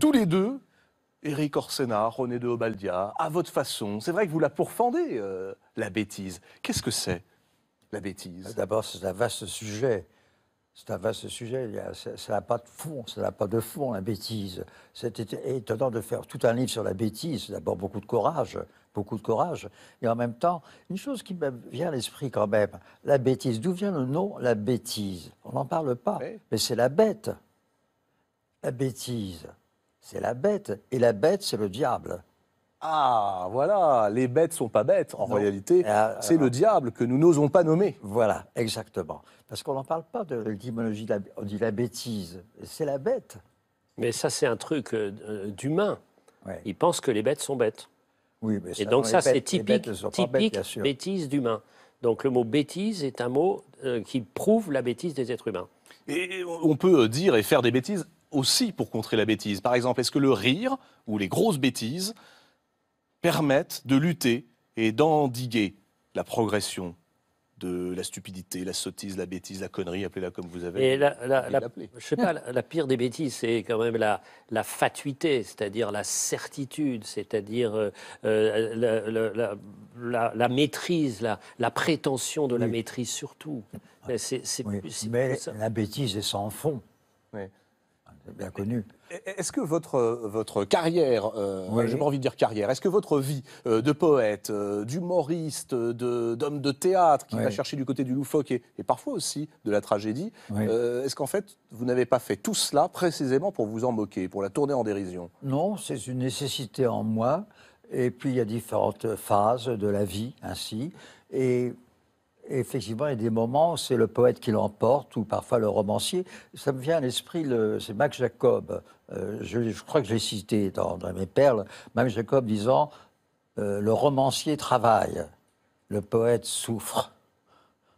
tous les deux, Éric Orsena, René de Obaldia, à votre façon. C'est vrai que vous la pourfendez, euh, la bêtise. Qu'est-ce que c'est, la bêtise D'abord, c'est un vaste sujet. C'est un vaste sujet. ça n'a pas de fond, ça n'a pas de fond, la bêtise. C'était étonnant de faire tout un livre sur la bêtise. D'abord, beaucoup de courage, beaucoup de courage. Et en même temps, une chose qui me vient à l'esprit quand même, la bêtise. D'où vient le nom, la bêtise On n'en parle pas, mais c'est la bête. La bêtise c'est la bête. Et la bête, c'est le diable. Ah, voilà, les bêtes sont pas bêtes. En réalité, euh, c'est le euh, diable que nous n'osons pas nommer. Voilà, exactement. Parce qu'on n'en parle pas de l'étymologie, on dit la bêtise. C'est la bête. Mais ça, c'est un truc euh, d'humain. Il Ils pensent que les bêtes sont bêtes. Oui, mais ça, Et donc ça, c'est typique, typique bêtise d'humain. Donc le mot bêtise est un mot qui prouve la bêtise des êtres humains. Et on peut dire et faire des bêtises aussi pour contrer la bêtise Par exemple, est-ce que le rire ou les grosses bêtises permettent de lutter et d'endiguer la progression de la stupidité, la sottise, la bêtise, la connerie, appelez-la comme vous avez. Et la, sais pas, la, pire des bêtises, c'est quand même la, la fatuité, c'est-à-dire la certitude, c'est-à-dire euh, euh, la, maîtrise, la, prétention de la maîtrise surtout. Ah. C'est, Mais la bêtise est sans fond bien connu. Est-ce que votre, votre carrière, euh, envie de dire carrière, est-ce que votre vie euh, de poète, euh, d'humoriste, d'homme de, théâtre qui va chercher du côté du loufoque et, parfois aussi de la tragédie, euh, est-ce qu'en fait vous n'avez pas fait tout cela précisément pour vous en moquer, pour la tourner en dérision Non, c'est une nécessité en moi. Et puis il y a différentes phases de la vie ainsi. Et effectivement, il y a des moments, c'est le poète qui l'emporte ou parfois le romancier. Ça me vient à l'esprit, c'est Max Jacob. Euh, je, crois que j'ai cité dans, mes perles Max Jacob disant euh, Le romancier travaille, le poète souffre.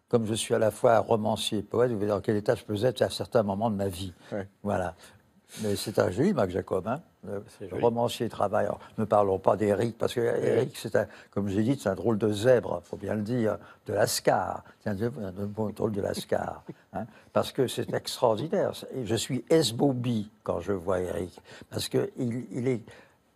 Comme je suis à la fois romancier et poète, vous voyez dans quel état je peux être à certains moments de ma vie. Voilà. Mais c'est un joli Mac Jacob, hein le euh, romancier travailleur ne parlons pas d'Éric, parce que Eric, c'est un, comme j'ai dit, c'est un drôle de zèbre, faut bien le dire, de Lascar. C'est un, drôle de Lascar. Hein. parce que c'est extraordinaire. Je suis esbobi quand je vois Eric, parce qu'il il est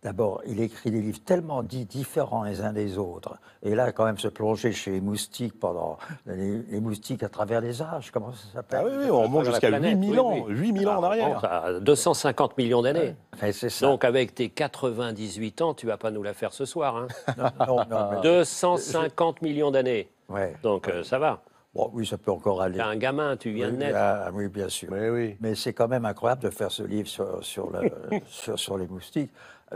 D'abord, il écrit des livres tellement différents les uns des autres. Et là, quand même, se plonger chez les moustiques pendant les, moustiques à travers les âges, comment ça s'appelle Ah oui, on monte jusqu'à 8000 ans, 8000 ans en ah, arrière. 250 millions d'années. Donc, avec tes 98 ans, tu vas pas nous la faire ce soir. Hein. non, non, 250 millions d'années. Ouais. Donc, euh, ça va. oui, ça peut encore aller. es un gamin, tu viens de naître. Ah, oui, bien sûr. Mais c'est quand même incroyable de faire ce livre sur, le, sur, sur les moustiques. Euh,